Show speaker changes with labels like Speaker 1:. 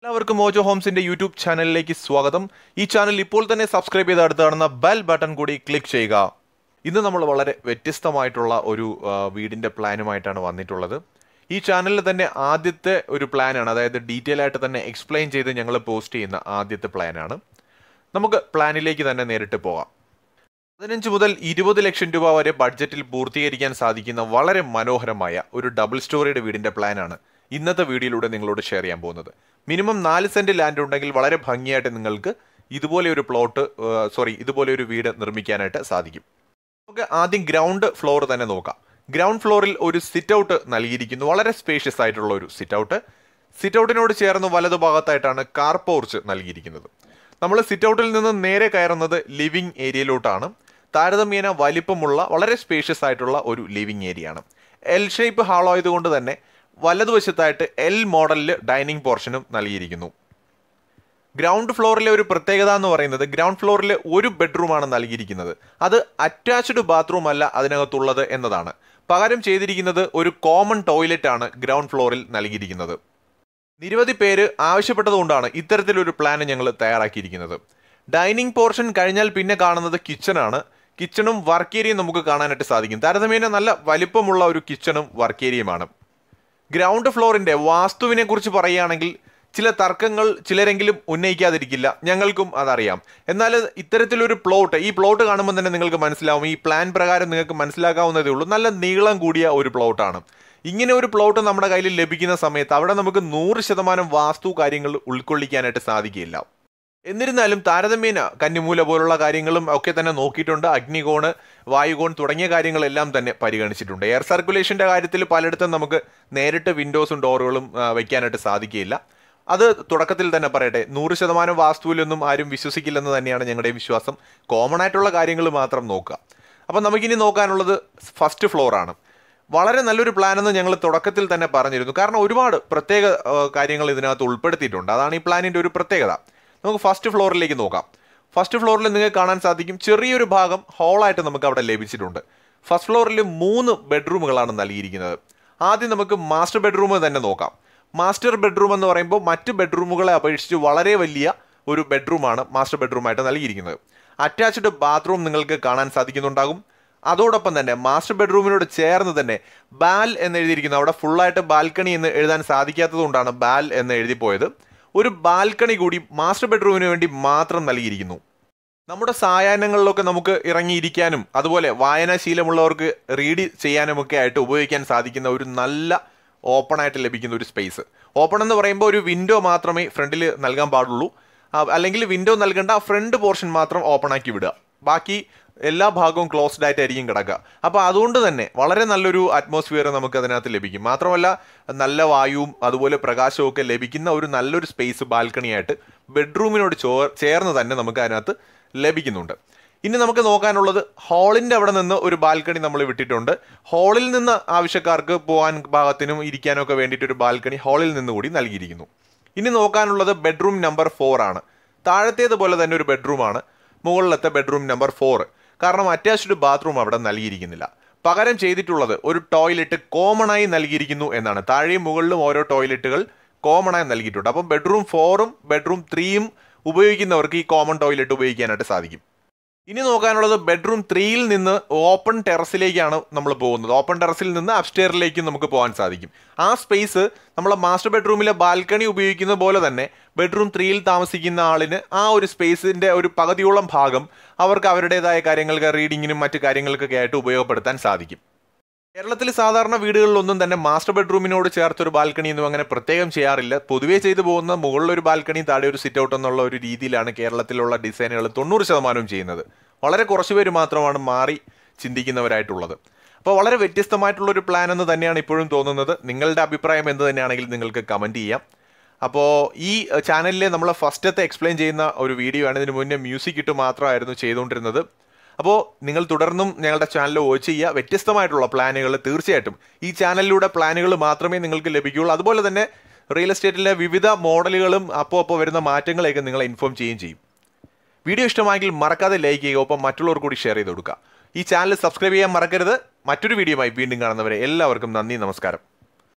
Speaker 1: എല്ലാവർക്കും mojo ഹോംസിന്റെ YouTube ചാനലിലേക്ക് സ്വാഗതം ഈ ചാനൽ ഇപ്പോൾ തന്നെ സബ്സ്ക്രൈബ് ചെയ്ത് അടുത്ത് കാണുന്ന ബെൽ ബട്ടൺ കൂടി ക്ലിക്ക് ചെയ്യുക ഇന്ന് നമ്മൾ വളരെ വ്യത്യസ്തമായിട്ടുള്ള ഒരു വീടിന്റെ പ്ലാനുമായിട്ടാണ് വന്നിട്ടുള്ളത് ഈ ചാനലിൽ തന്നെ ആദ്യത്തെ ഒരു പ്ലാനാണ് അതായത് ഡീറ്റെയിൽ ആയിട്ട് തന്നെ എക്സ്പ്ലെയിൻ ചെയ്ത് ഞങ്ങൾ പോസ്റ്റ് ചെയ്യുന്ന ആദ്യത്തെ പ്ലാനാണ് നമുക്ക് പ്ലാനിലേക്ക് തന്നെ നേരിട്ട് പോകാം പതിനഞ്ച് മുതൽ ഇരുപത് ലക്ഷം രൂപ വരെ ബഡ്ജറ്റിൽ പൂർത്തീകരിക്കാൻ സാധിക്കുന്ന വളരെ മനോഹരമായ ഒരു ഡബിൾ സ്റ്റോറിയുടെ വീടിന്റെ പ്ലാനാണ് ഇന്നത്തെ വീഡിയോയിലൂടെ നിങ്ങളോട് ഷെയർ ചെയ്യാൻ പോകുന്നത് മിനിമം നാല് സെൻറ്റ് ലാൻഡ് ഉണ്ടെങ്കിൽ വളരെ ഭംഗിയായിട്ട് നിങ്ങൾക്ക് ഇതുപോലെ ഒരു പ്ലോട്ട് സോറി ഇതുപോലെ ഒരു വീട് നിർമ്മിക്കാനായിട്ട് സാധിക്കും നമുക്ക് ആദ്യം ഗ്രൗണ്ട് ഫ്ലോർ തന്നെ നോക്കാം ഗ്രൗണ്ട് ഫ്ലോറിൽ ഒരു സിറ്റ് ഔട്ട് നൽകിയിരിക്കുന്നു വളരെ സ്പേഷ്യസ് ആയിട്ടുള്ള ഒരു സിറ്റ് ഔട്ട് സിറ്റ് ഔട്ടിനോട് ചേർന്ന് വലതുഭാഗത്തായിട്ടാണ് കാർ പോർച്ച് നൽകിയിരിക്കുന്നത് നമ്മൾ സിറ്റ് ഔട്ടിൽ നിന്ന് നേരെ കയറുന്നത് ലിവിംഗ് ഏരിയയിലോട്ടാണ് താരതമ്യേന വലിപ്പമുള്ള വളരെ സ്പേഷ്യസ് ആയിട്ടുള്ള ഒരു ലിവിംഗ് ഏരിയയാണ് എൽ ഷേപ്പ് ആയതുകൊണ്ട് തന്നെ വലതുവശത്തായിട്ട് എൽ മോഡലിൽ ഡൈനിങ് പോർഷനും നൽകിയിരിക്കുന്നു ഗ്രൗണ്ട് ഫ്ലോറിലെ ഒരു പ്രത്യേകത എന്ന് പറയുന്നത് ഗ്രൗണ്ട് ഫ്ലോറിൽ ഒരു ബെഡ്റൂമാണ് നൽകിയിരിക്കുന്നത് അത് അറ്റാച്ച്ഡ് ബാത്റൂം അല്ല അതിനകത്തുള്ളത് എന്നതാണ് പകരം ചെയ്തിരിക്കുന്നത് ഒരു കോമൺ ടോയ്ലറ്റ് ആണ് ഗ്രൗണ്ട് ഫ്ലോറിൽ നൽകിയിരിക്കുന്നത് നിരവധി പേര് ആവശ്യപ്പെട്ടതുകൊണ്ടാണ് ഇത്തരത്തിലൊരു പ്ലാൻ ഞങ്ങൾ തയ്യാറാക്കിയിരിക്കുന്നത് ഡൈനിങ് പോർഷൻ കഴിഞ്ഞാൽ പിന്നെ കാണുന്നത് കിച്ചണാണ് കിച്ചണും വർക്ക് ഏരിയയും നമുക്ക് കാണാനായിട്ട് സാധിക്കും താരതമ്യേന നല്ല വലിപ്പമുള്ള ഒരു കിച്ചണും വർക്ക് ഏരിയയുമാണ് ഗ്രൗണ്ട് ഫ്ലോറിൻ്റെ വാസ്തുവിനെക്കുറിച്ച് പറയുകയാണെങ്കിൽ ചില തർക്കങ്ങൾ ചിലരെങ്കിലും ഉന്നയിക്കാതിരിക്കില്ല ഞങ്ങൾക്കും അതറിയാം എന്നാൽ ഇത്തരത്തിലൊരു പ്ലോട്ട് ഈ പ്ലോട്ട് കാണുമ്പോൾ തന്നെ നിങ്ങൾക്ക് മനസ്സിലാവും ഈ പ്ലാൻ പ്രകാരം നിങ്ങൾക്ക് മനസ്സിലാക്കാവുന്നതേ ഉള്ളൂ നല്ല നീളം കൂടിയ ഒരു പ്ലോട്ടാണ് ഇങ്ങനെ ഒരു പ്ലോട്ട് നമ്മുടെ കയ്യിൽ ലഭിക്കുന്ന സമയത്ത് അവിടെ നമുക്ക് നൂറ് ശതമാനം വാസ്തു കാര്യങ്ങൾ ഉൾക്കൊള്ളിക്കാനായിട്ട് സാധിക്കില്ല എന്നിരുന്നാലും താരതമ്യേന കന്നിമൂല പോലുള്ള കാര്യങ്ങളും ഒക്കെ തന്നെ നോക്കിയിട്ടുണ്ട് അഗ്നികോണ് വായുകോൺ തുടങ്ങിയ കാര്യങ്ങളെല്ലാം തന്നെ പരിഗണിച്ചിട്ടുണ്ട് എയർ സർക്കുലേഷൻ്റെ കാര്യത്തിൽ പലയിടത്തും നമുക്ക് നേരിട്ട് വിൻഡോസും ഡോറുകളും വയ്ക്കാനായിട്ട് സാധിക്കുകയില്ല അത് തുടക്കത്തിൽ തന്നെ പറയട്ടെ നൂറ് ശതമാനം വാസ്തുവിലൊന്നും ആരും വിശ്വസിക്കില്ലെന്ന് തന്നെയാണ് ഞങ്ങളുടെ വിശ്വാസം കോമൺ ആയിട്ടുള്ള കാര്യങ്ങൾ മാത്രം നോക്കുക അപ്പം നമുക്കിനി നോക്കാനുള്ളത് ഫസ്റ്റ് ഫ്ലോറാണ് വളരെ നല്ലൊരു പ്ലാൻ എന്ന് ഞങ്ങൾ തുടക്കത്തിൽ തന്നെ പറഞ്ഞിരുന്നു കാരണം ഒരുപാട് പ്രത്യേക കാര്യങ്ങൾ ഇതിനകത്ത് ഉൾപ്പെടുത്തിയിട്ടുണ്ട് അതാണ് ഈ പ്ലാനിൻ്റെ ഒരു പ്രത്യേകത നമുക്ക് ഫസ്റ്റ് ഫ്ലോറിലേക്ക് നോക്കാം ഫസ്റ്റ് ഫ്ലോറിൽ നിങ്ങൾക്ക് കാണാൻ സാധിക്കും ചെറിയൊരു ഭാഗം ഹോളായിട്ട് നമുക്ക് അവിടെ ലഭിച്ചിട്ടുണ്ട് ഫസ്റ്റ് ഫ്ലോറിൽ മൂന്ന് ബെഡ്റൂമുകളാണ് നൽകിയിരിക്കുന്നത് ആദ്യം നമുക്ക് മാസ്റ്റർ ബെഡ്റൂം തന്നെ നോക്കാം മാസ്റ്റർ ബെഡ്റൂം എന്ന് പറയുമ്പോൾ മറ്റ് ബെഡ്റൂമുകളെ അപേക്ഷിച്ച് വളരെ വലിയ ഒരു ബെഡ്റൂമാണ് മാസ്റ്റർ ബെഡ്റൂമായിട്ട് നൽകിയിരിക്കുന്നത് അറ്റാച്ച്ഡ് ബാത്റൂം നിങ്ങൾക്ക് കാണാൻ സാധിക്കുന്നുണ്ടാകും അതോടൊപ്പം തന്നെ മാസ്റ്റർ ബെഡ്റൂമിനോട് ചേർന്ന് തന്നെ ബാൽ എന്ന് എഴുതിയിരിക്കുന്നു അവിടെ ഫുള്ളായിട്ട് ബാൽക്കണി എന്ന് എഴുതാൻ സാധിക്കാത്തതുകൊണ്ടാണ് ബാൽ എന്ന് എഴുതിപ്പോയത് ഒരു ബാൽക്കണി കൂടി മാസ്റ്റർ ബെഡ്റൂമിന് വേണ്ടി മാത്രം നൽകിയിരിക്കുന്നു നമ്മുടെ സായാഹ്നങ്ങളിലൊക്കെ നമുക്ക് ഇറങ്ങിയിരിക്കാനും അതുപോലെ വായനാശീലമുള്ളവർക്ക് റീഡ് ചെയ്യാനുമൊക്കെ ആയിട്ട് ഉപയോഗിക്കാൻ സാധിക്കുന്ന ഒരു നല്ല ഓപ്പൺ ആയിട്ട് ലഭിക്കുന്ന ഒരു സ്പേസ് ഓപ്പൺ എന്ന് പറയുമ്പോൾ ഒരു വിൻഡോ മാത്രമേ ഫ്രണ്ടിൽ നൽകാൻ പാടുള്ളൂ അല്ലെങ്കിൽ വിൻഡോ നൽകേണ്ട ഫ്രണ്ട് പോർഷൻ മാത്രം ഓപ്പൺ ആക്കി വിടുക ബാക്കി എല്ലാ ഭാഗവും ക്ലോസ്ഡ് ആയിട്ടായിരിക്കും കിടക്കുക അപ്പോൾ അതുകൊണ്ട് തന്നെ വളരെ നല്ലൊരു അറ്റ്മോസ്ഫിയർ നമുക്ക് അതിനകത്ത് ലഭിക്കും മാത്രമല്ല നല്ല വായുവും അതുപോലെ പ്രകാശവും ഒക്കെ ലഭിക്കുന്ന ഒരു നല്ലൊരു സ്പേസ് ബാൽക്കണിയായിട്ട് ബെഡ്റൂമിനോട് ചോ ചേർന്ന് തന്നെ നമുക്ക് അതിനകത്ത് ലഭിക്കുന്നുണ്ട് ഇനി നമുക്ക് നോക്കാനുള്ളത് ഹാളിൻ്റെ അവിടെ നിന്ന് ഒരു ബാൽക്കണി നമ്മൾ വിട്ടിട്ടുണ്ട് ഹാളിൽ നിന്ന് ആവശ്യക്കാർക്ക് പോകാൻ ഭാഗത്തിനും ഇരിക്കാനൊക്കെ വേണ്ടിയിട്ട് ഒരു ബാൽക്കണി ഹാളിൽ നിന്ന് കൂടി നൽകിയിരിക്കുന്നു ഇനി നോക്കാനുള്ളത് ബെഡ്റൂം നമ്പർ ഫോർ ആണ് താഴത്തേതുപോലെ തന്നെ ഒരു ബെഡ്റൂമാണ് മുകളിലത്തെ ബെഡ്റൂം നമ്പർ ഫോർ കാരണം അറ്റാച്ച്ഡ് ബാത്റൂം അവിടെ നൽകിയിരിക്കുന്നില്ല പകരം ചെയ്തിട്ടുള്ളത് ഒരു ടോയ്ലറ്റ് കോമൺ ആയി നൽകിയിരിക്കുന്നു എന്നാണ് താഴെയും മുകളിലും ഓരോ ടോയ്ലറ്റുകൾ കോമൺ ആയി നൽകിയിട്ടുണ്ട് അപ്പം ബെഡ്റൂം ഫോറും ബെഡ്റൂം ത്രീയും ഉപയോഗിക്കുന്നവർക്ക് ഈ കോമൺ ടോയ്ലറ്റ് ഉപയോഗിക്കാനായിട്ട് സാധിക്കും ഇനി നോക്കാനുള്ളത് ബെഡ്റൂം ത്രീയിൽ നിന്ന് ഓപ്പൺ ടെറസിലേക്കാണ് നമ്മൾ പോകുന്നത് ഓപ്പൺ ടെറസിൽ നിന്ന് അപ്സ്റ്റെയറിലേക്ക് നമുക്ക് പോകാൻ സാധിക്കും ആ സ്പേസ് നമ്മൾ മാസ്റ്റർ ബെഡ്റൂമിലെ ബാൽക്കണി ഉപയോഗിക്കുന്ന പോലെ തന്നെ ബെഡ്റൂം ത്രീയിൽ താമസിക്കുന്ന ആളിന് ആ ഒരു സ്പേസിൻ്റെ ഒരു പകുതിയോളം ഭാഗം അവർക്ക് അവരുടേതായ കാര്യങ്ങൾക്ക് റീഡിങ്ങിനും മറ്റു കാര്യങ്ങൾക്കൊക്കെ ആയിട്ട് ഉപയോഗപ്പെടുത്താൻ സാധിക്കും കേരളത്തിൽ സാധാരണ വീടുകളിലൊന്നും തന്നെ മാസ്റ്റർ ബെഡ്റൂമിനോട് ചേർത്തൊരു ബാൽക്കണി ഒന്നും അങ്ങനെ പ്രത്യേകം ചെയ്യാറില്ല പൊതുവേ ചെയ്തു പോകുന്ന മുകളിലൊരു ബാൽക്കണി താഴെ ഒരു സിറ്റ് ഔട്ട് എന്നുള്ള ഒരു രീതിയിലാണ് കേരളത്തിലുള്ള ഡിസൈനുകൾ തൊണ്ണൂറ് ശതമാനവും ചെയ്യുന്നത് വളരെ കുറച്ച് പേര് മാത്രമാണ് മാറി ചിന്തിക്കുന്നവരായിട്ടുള്ളത് അപ്പോൾ വളരെ വ്യത്യസ്തമായിട്ടുള്ളൊരു പ്ലാൻ എന്ന് തന്നെയാണ് ഇപ്പോഴും തോന്നുന്നത് നിങ്ങളുടെ അഭിപ്രായം എന്ത് തന്നെയാണെങ്കിൽ നിങ്ങൾക്ക് കമൻറ്റ് ചെയ്യാം അപ്പോൾ ഈ ചാനലിലെ നമ്മൾ ഫസ്റ്റത്തെ എക്സ്പ്ലെയിൻ ചെയ്യുന്ന ഒരു വീഡിയോ ആണ് ഇതിന് മുന്നേ മ്യൂസിക് ഇട്ട് മാത്രമായിരുന്നു ചെയ്തുകൊണ്ടിരുന്നത് അപ്പോൾ നിങ്ങൾ തുടർന്നും ഞങ്ങളുടെ ചാനൽ വാച്ച് ചെയ്യുക വ്യത്യസ്തമായിട്ടുള്ള പ്ലാനുകൾ തീർച്ചയായിട്ടും ഈ ചാനലിലൂടെ പ്ലാനുകൾ മാത്രമേ നിങ്ങൾക്ക് ലഭിക്കുകയുള്ളൂ അതുപോലെ തന്നെ റിയൽ എസ്റ്റേറ്റിലെ വിവിധ മോഡലുകളും അപ്പോൾ അപ്പോൾ വരുന്ന മാറ്റങ്ങളെയൊക്കെ നിങ്ങളെ ഇൻഫോം ചെയ്യുകയും ചെയ്യും വീഡിയോ ഇഷ്ടമായെങ്കിൽ മറക്കാതെ ലൈക്ക് ചെയ്യുക ഒപ്പം മറ്റുള്ളവർ കൂടി ഷെയർ ചെയ്ത് കൊടുക്കുക ഈ ചാനൽ സബ്സ്ക്രൈബ് ചെയ്യാൻ മറക്കരുത് മറ്റൊരു വീഡിയോ വീണ്ടും കാണുന്നവരെ എല്ലാവർക്കും നന്ദി നമസ്കാരം